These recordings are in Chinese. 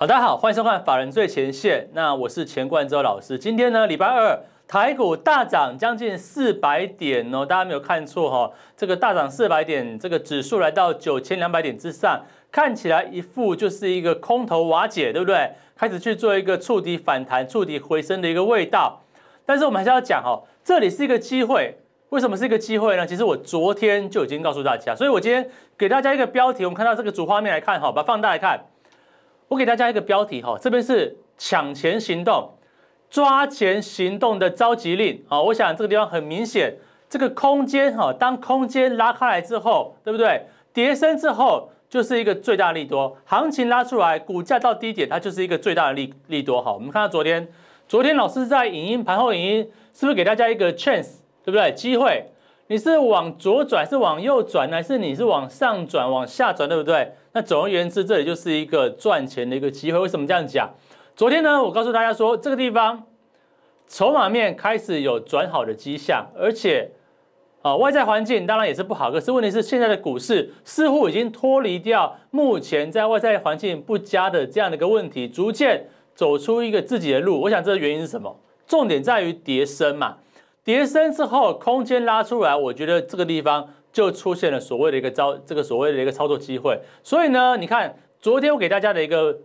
好，大家好，欢迎收看法人最前线。那我是钱冠周老师。今天呢，礼拜二台股大涨将近四百点哦，大家没有看错哈。这个大涨四百点，这个指数来到九千两百点之上，看起来一副就是一个空头瓦解，对不对？开始去做一个触底反弹、触底回升的一个味道。但是我们还是要讲哈，这里是一个机会。为什么是一个机会呢？其实我昨天就已经告诉大家，所以我今天给大家一个标题。我们看到这个主画面来看好，把放大来看。我给大家一个标题哈，这边是抢钱行动、抓钱行动的召集令啊！我想这个地方很明显，这个空间哈，当空间拉开来之后，对不对？叠升之后就是一个最大利多，行情拉出来，股价到低点，它就是一个最大的利利多。好，我们看到昨天，昨天老师在影音盘后影音，是不是给大家一个 chance，对不对？机会。你是往左转，是往右转，还是你是往上转，往下转，对不对？那总而言之，这里就是一个赚钱的一个机会。为什么这样讲？昨天呢，我告诉大家说，这个地方筹码面开始有转好的迹象，而且啊，外在环境当然也是不好，可是问题是现在的股市似乎已经脱离掉目前在外在环境不佳的这样的一个问题，逐渐走出一个自己的路。我想，这个原因是什么？重点在于叠升嘛。跌升之后，空间拉出来，我觉得这个地方就出现了所谓的一个招，这个所谓的一个操作机会。所以呢，你看昨天我给大家的一个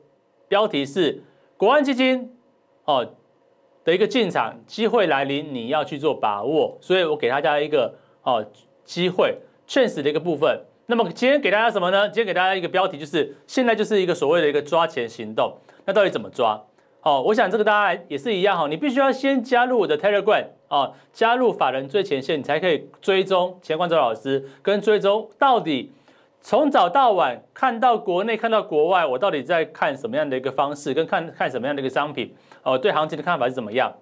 标题是“国安基金哦”的一个进场机会来临，你要去做把握。所以我给大家一个哦机会，趋实的一个部分。那么今天给大家什么呢？今天给大家一个标题，就是现在就是一个所谓的一个抓钱行动，那到底怎么抓？哦，我想这个大家也是一样哈，你必须要先加入我的 Telegram 啊，加入法人最前线，你才可以追踪钱冠洲老师跟追踪到底从早到晚看到国内看到国外，我到底在看什么样的一个方式，跟看看什么样的一个商品哦，对行情的看法是怎么样？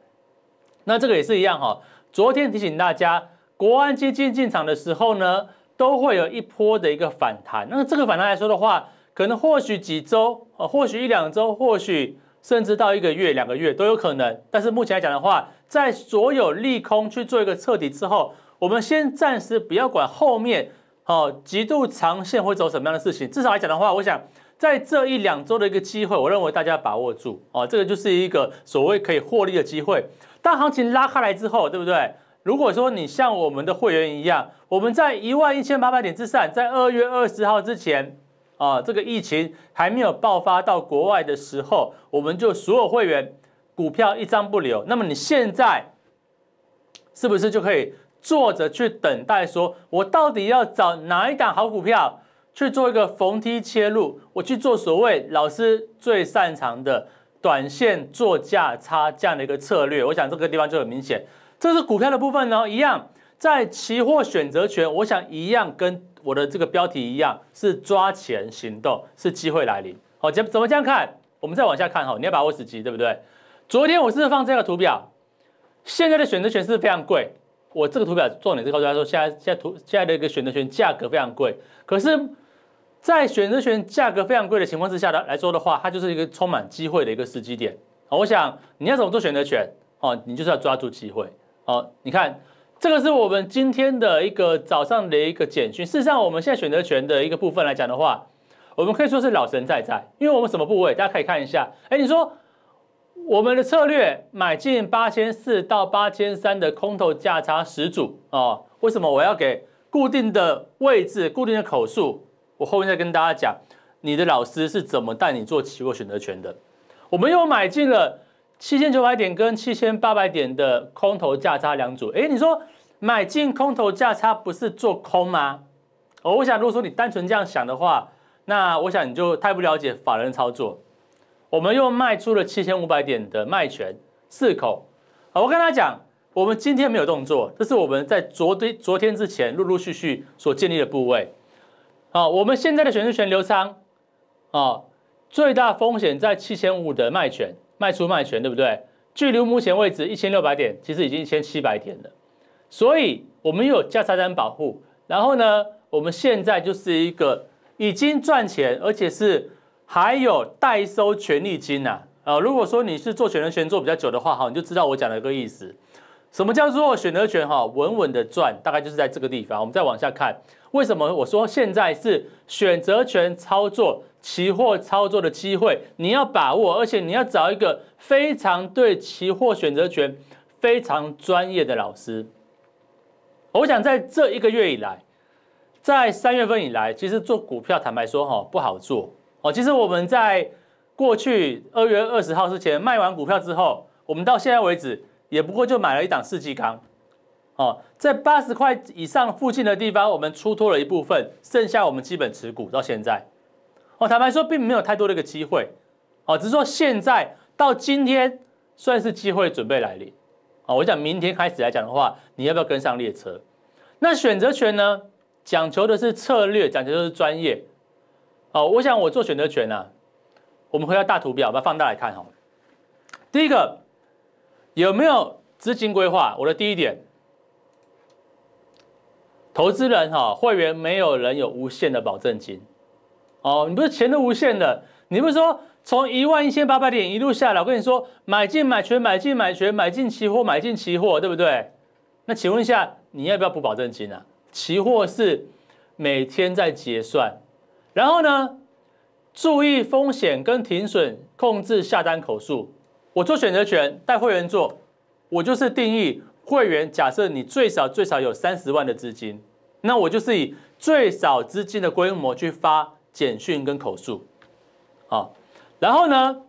那这个也是一样哈，昨天提醒大家，国安基金进场的时候呢，都会有一波的一个反弹，那么这个反弹来说的话，可能或许几周啊，或许一两周，或许。甚至到一个月、两个月都有可能，但是目前来讲的话，在所有利空去做一个彻底之后，我们先暂时不要管后面哦，极度长线会走什么样的事情。至少来讲的话，我想在这一两周的一个机会，我认为大家把握住哦，这个就是一个所谓可以获利的机会。当行情拉开来之后，对不对？如果说你像我们的会员一样，我们在一万一千八百点之上，在二月二十号之前。啊，这个疫情还没有爆发到国外的时候，我们就所有会员股票一张不留。那么你现在是不是就可以坐着去等待？说我到底要找哪一档好股票去做一个逢低切入？我去做所谓老师最擅长的短线做价差这样的一个策略？我想这个地方就很明显。这是股票的部分呢，一样。在期货选择权，我想一样跟我的这个标题一样，是抓钱行动，是机会来临。好，怎怎么这样看？我们再往下看哈。你要把握时机，对不对？昨天我是放这个图表，现在的选择权是非常贵。我这个图表重点是告诉大家说，现在现在图现在的一个选择权价格非常贵。可是，在选择权价格非常贵的情况之下呢来说的话，它就是一个充满机会的一个时机点。好，我想你要怎么做选择权？哦，你就是要抓住机会。哦，你看。这个是我们今天的一个早上的一个简讯。事实上，我们现在选择权的一个部分来讲的话，我们可以说是老神在在，因为我们什么部位？大家可以看一下。哎，你说我们的策略买进八千四到八千三的空头价差十组哦，为什么我要给固定的位置、固定的口数？我后面再跟大家讲，你的老师是怎么带你做期货选择权的。我们又买进了七千九百点跟七千八百点的空头价差两组。哎，你说。买进空头价差不是做空吗？哦，我想如果说你单纯这样想的话，那我想你就太不了解法人操作。我们又卖出了七千五百点的卖权四口。好，我跟他讲，我们今天没有动作，这是我们在昨天昨天之前陆陆续续所建立的部位。好，我们现在的选择权流仓，啊，最大风险在七千五的卖权，卖出卖权对不对？距离目前位置一千六百点，其实已经一千七百点了。所以我们有价差单保护，然后呢，我们现在就是一个已经赚钱，而且是还有代收权利金呐。啊，如果说你是做选择权做比较久的话，哈，你就知道我讲的一个意思。什么叫做选择权？哈，稳稳的赚，大概就是在这个地方。我们再往下看，为什么我说现在是选择权操作、期货操作的机会，你要把握，而且你要找一个非常对期货选择权非常专业的老师。我想在这一个月以来，在三月份以来，其实做股票，坦白说，哈，不好做。哦，其实我们在过去二月二十号之前卖完股票之后，我们到现在为止，也不过就买了一档四季钢。哦，在八十块以上附近的地方，我们出脱了一部分，剩下我们基本持股到现在。哦，坦白说，并没有太多的一个机会。哦，只是说现在到今天算是机会准备来临。啊，我讲明天开始来讲的话，你要不要跟上列车？那选择权呢，讲求的是策略，讲求的是专业。哦，我想我做选择权呢，我们回到大图表，把它放大来看哈。第一个有没有资金规划？我的第一点，投资人哈会员没有人有无限的保证金。哦，你不是钱都无限的。你不是说从一万一千八百点一路下来我跟你说，买进买全，买进买全，买进期货，买进期货，对不对？那请问一下，你要不要补保证金啊？期货是每天在结算，然后呢，注意风险跟停损，控制下单口数。我做选择权，带会员做，我就是定义会员，假设你最少最少有三十万的资金，那我就是以最少资金的规模去发简讯跟口述。啊，然后呢，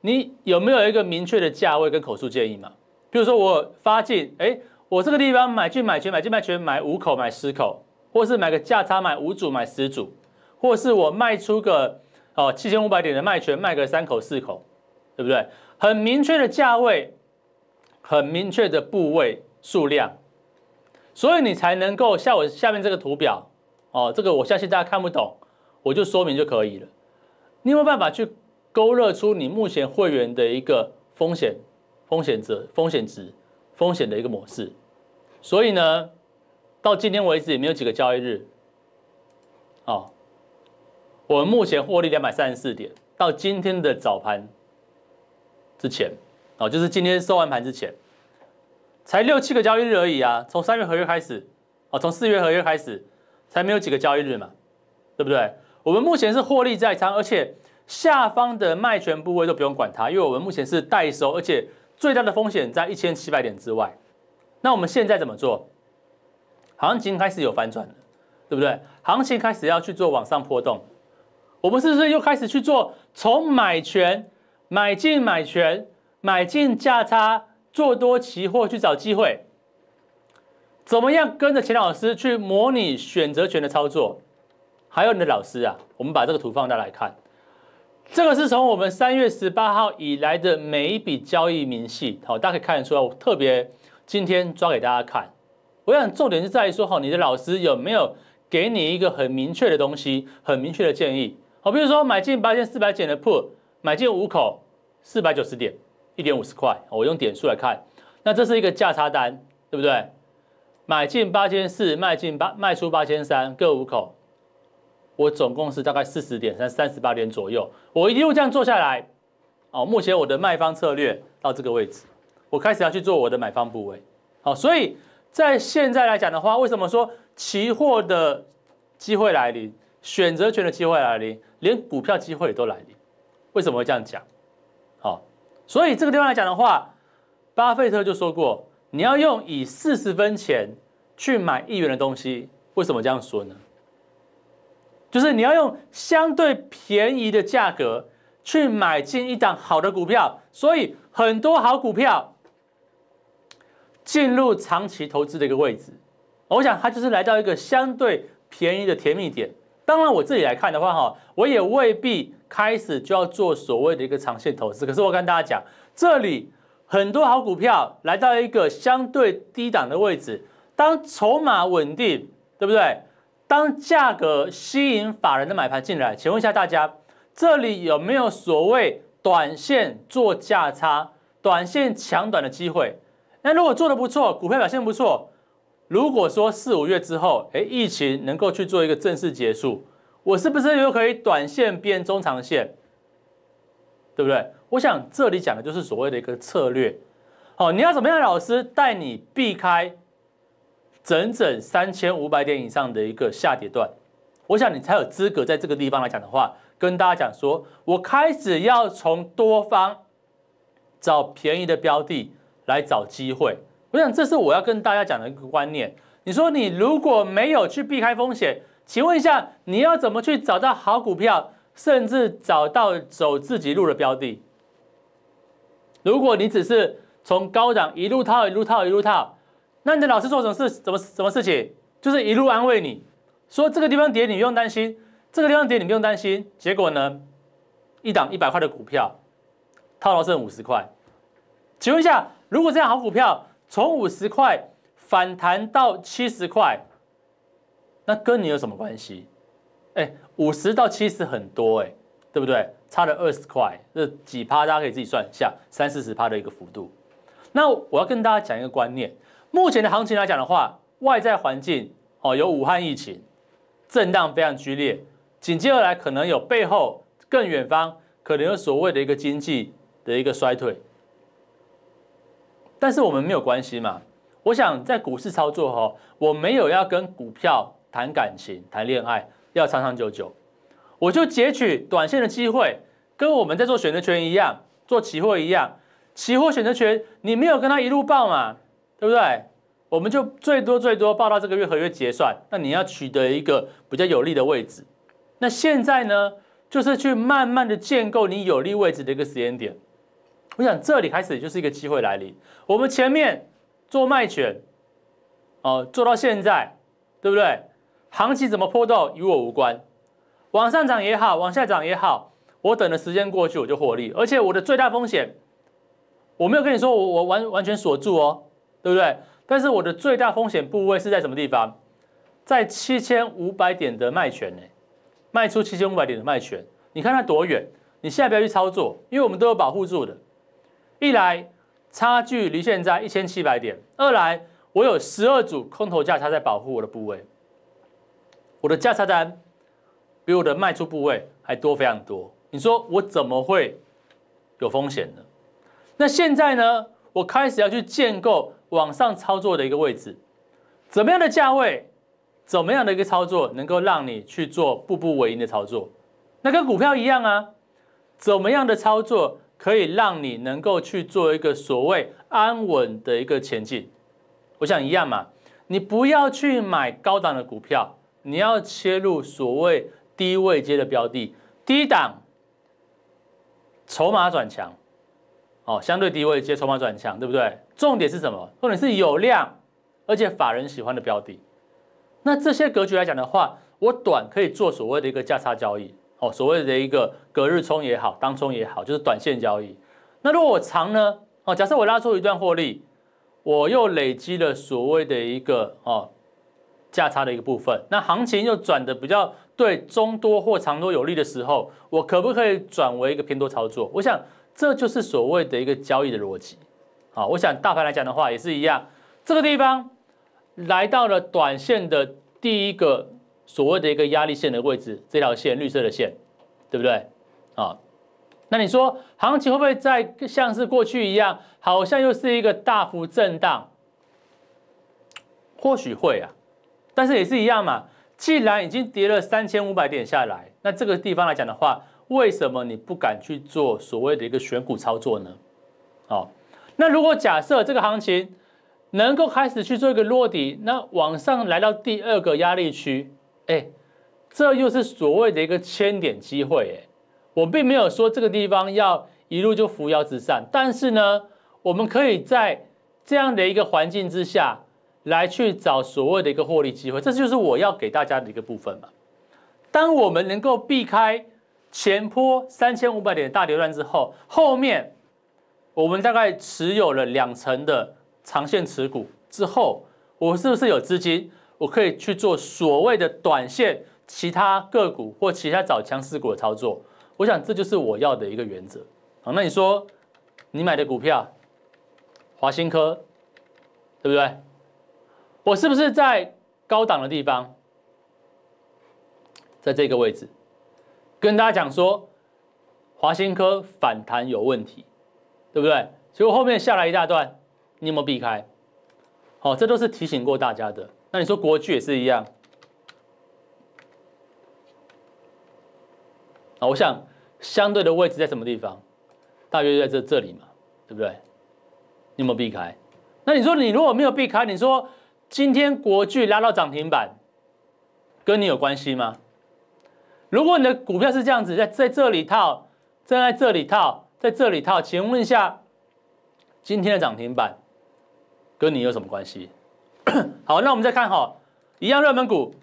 你有没有一个明确的价位跟口述建议嘛？比如说我发进，哎，我这个地方买进买权买进买权买五口买十口，或是买个价差买五组买十组，或是我卖出个哦七千五百点的卖权卖个三口四口，对不对？很明确的价位，很明确的部位数量，所以你才能够下我下面这个图表哦，这个我相信大家看不懂，我就说明就可以了。你没有办法去勾勒出你目前会员的一个风险、风险值、风险值、风险的一个模式，所以呢，到今天为止也没有几个交易日。哦，我们目前获利两百三十四点，到今天的早盘之前，哦，就是今天收完盘之前，才六七个交易日而已啊。从三月合约开始，哦，从四月合约开始，才没有几个交易日嘛，对不对？我们目前是获利在仓，而且下方的卖权部位都不用管它，因为我们目前是代收，而且最大的风险在一千七百点之外。那我们现在怎么做？行情开始有反转了，对不对？行情开始要去做往上波动，我们是不是又开始去做从买权买进买权买进价差做多期货去找机会？怎么样跟着钱老师去模拟选择权的操作？还有你的老师啊？我们把这个图放大来看，这个是从我们三月十八号以来的每一笔交易明细。好，大家可以看得出来，我特别今天抓给大家看。我想重点是在于说，好，你的老师有没有给你一个很明确的东西，很明确的建议？好，比如说买进八千四百点的 put，买进五口四百九十点一点五十块，我用点数来看，那这是一个价差单，对不对？买进八千四，卖进八卖出八千三，各五口。我总共是大概四十点三三十八点左右，我一路这样做下来，哦，目前我的卖方策略到这个位置，我开始要去做我的买方部位，好，所以在现在来讲的话，为什么说期货的机会来临，选择权的机会来临，连股票机会都来临，为什么会这样讲？好，所以这个地方来讲的话，巴菲特就说过，你要用以四十分钱去买一元的东西，为什么这样说呢？就是你要用相对便宜的价格去买进一档好的股票，所以很多好股票进入长期投资的一个位置，我想它就是来到一个相对便宜的甜蜜点。当然，我自己来看的话，哈，我也未必开始就要做所谓的一个长线投资。可是我跟大家讲，这里很多好股票来到一个相对低档的位置，当筹码稳定，对不对？当价格吸引法人的买盘进来，请问一下大家，这里有没有所谓短线做价差、短线抢短的机会？那如果做的不错，股票表现不错，如果说四五月之后，哎，疫情能够去做一个正式结束，我是不是又可以短线变中长线？对不对？我想这里讲的就是所谓的一个策略。哦，你要怎么样？老师带你避开。整整三千五百点以上的一个下跌段，我想你才有资格在这个地方来讲的话，跟大家讲说，我开始要从多方找便宜的标的来找机会。我想这是我要跟大家讲的一个观念。你说你如果没有去避开风险，请问一下，你要怎么去找到好股票，甚至找到走自己路的标的？如果你只是从高档一路套一路套一路套。那你的老师做什么事？怎么什么事情？就是一路安慰你，说这个地方跌你不用担心，这个地方跌你不用担心。结果呢，一档一百块的股票，套牢剩五十块。请问一下，如果这样好股票从五十块反弹到七十块，那跟你有什么关系？哎，五十到七十很多哎，对不对？差了二十块，这几趴大家可以自己算一下，三四十趴的一个幅度。那我要跟大家讲一个观念。目前的行情来讲的话，外在环境哦，有武汉疫情，震荡非常剧烈，紧接而来可能有背后更远方可能有所谓的一个经济的一个衰退，但是我们没有关系嘛。我想在股市操作哈，我没有要跟股票谈感情、谈恋爱，要长长久久，我就截取短线的机会，跟我们在做选择权一样，做期货一样，期货选择权你没有跟他一路爆嘛。对不对？我们就最多最多报到这个月合约结算，那你要取得一个比较有利的位置。那现在呢，就是去慢慢的建构你有利位置的一个时间点。我想这里开始就是一个机会来临。我们前面做卖权，哦，做到现在，对不对？行情怎么波动与我无关，往上涨也好，往下涨也好，我等的时间过去我就获利，而且我的最大风险，我没有跟你说我我完完全锁住哦。对不对？但是我的最大风险部位是在什么地方？在七千五百点的卖权呢？卖出七千五百点的卖权，你看它多远？你现在不要去操作，因为我们都有保护住的。一来差距离现在一千七百点，二来我有十二组空头价差在保护我的部位，我的价差单比我的卖出部位还多非常多。你说我怎么会有风险呢？那现在呢？我开始要去建构。往上操作的一个位置，怎么样的价位，怎么样的一个操作能够让你去做步步为营的操作？那跟股票一样啊，怎么样的操作可以让你能够去做一个所谓安稳的一个前进？我想一样嘛，你不要去买高档的股票，你要切入所谓低位接的标的，低档筹码转强，哦，相对低位接筹码转强，对不对？重点是什么？重点是有量，而且法人喜欢的标的。那这些格局来讲的话，我短可以做所谓的一个价差交易，哦，所谓的一个隔日冲也好，当冲也好，就是短线交易。那如果我长呢？哦，假设我拉出一段获利，我又累积了所谓的一个哦价差的一个部分，那行情又转的比较对中多或长多有利的时候，我可不可以转为一个偏多操作？我想这就是所谓的一个交易的逻辑。好，我想大盘来讲的话也是一样，这个地方来到了短线的第一个所谓的一个压力线的位置，这条线绿色的线，对不对？啊，那你说行情会不会在像是过去一样，好像又是一个大幅震荡？或许会啊，但是也是一样嘛，既然已经跌了三千五百点下来，那这个地方来讲的话，为什么你不敢去做所谓的一个选股操作呢？好。那如果假设这个行情能够开始去做一个落底，那往上来到第二个压力区，哎，这又是所谓的一个千点机会。哎，我并没有说这个地方要一路就扶摇直上，但是呢，我们可以在这样的一个环境之下，来去找所谓的一个获利机会，这就是我要给大家的一个部分嘛。当我们能够避开前坡三千五百点的大流转之后，后面。我们大概持有了两成的长线持股之后，我是不是有资金，我可以去做所谓的短线、其他个股或其他找强势股的操作？我想这就是我要的一个原则。好，那你说你买的股票华新科，对不对？我是不是在高档的地方，在这个位置跟大家讲说，华新科反弹有问题？对不对？结果后面下来一大段，你有没有避开？好，这都是提醒过大家的。那你说国巨也是一样，啊，我想相对的位置在什么地方？大约在这这里嘛，对不对？你有没有避开？那你说你如果没有避开，你说今天国巨拉到涨停板，跟你有关系吗？如果你的股票是这样子，在在这里套，正在这里套。在这里，他，请问一下，今天的涨停板跟你有什么关系？好，那我们再看哈，一样热门股，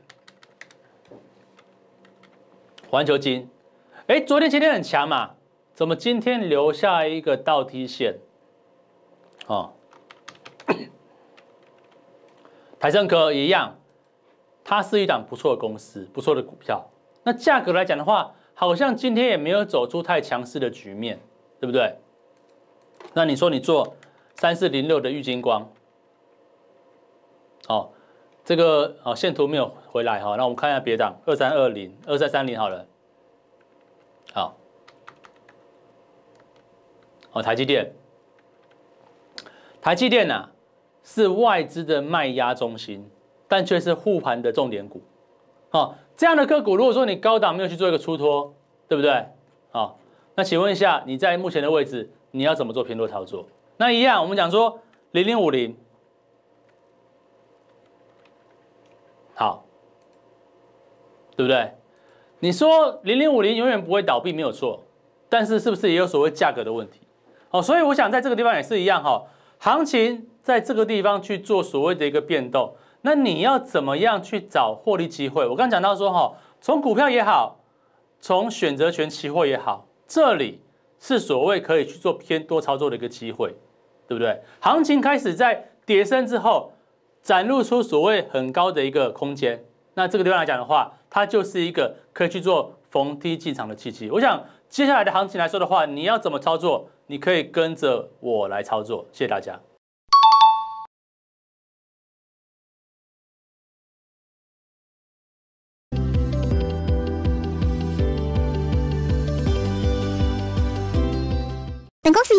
环球金，哎，昨天、前天很强嘛，怎么今天留下一个倒梯线？哦，台盛科一样，它是一档不错的公司，不错的股票。那价格来讲的话，好像今天也没有走出太强势的局面。对不对？那你说你做三四零六的郁金光，好，这个啊线图没有回来哈，那我们看一下别档二三二零、二三三零好了，好，哦台积电，台积电呐是外资的卖压中心，但却是护盘的重点股，哦这样的个股如果说你高档没有去做一个出脱，对不对？好。那请问一下，你在目前的位置，你要怎么做平多操作？那一样，我们讲说零零五零，好，对不对？你说零零五零永远不会倒闭，没有错，但是是不是也有所谓价格的问题？哦，所以我想在这个地方也是一样哈，行情在这个地方去做所谓的一个变动，那你要怎么样去找获利机会？我刚讲到说哈，从股票也好，从选择权期货也好。这里是所谓可以去做偏多操作的一个机会，对不对？行情开始在迭升之后，展露出所谓很高的一个空间，那这个地方来讲的话，它就是一个可以去做逢低进场的契机。我想接下来的行情来说的话，你要怎么操作，你可以跟着我来操作。谢谢大家。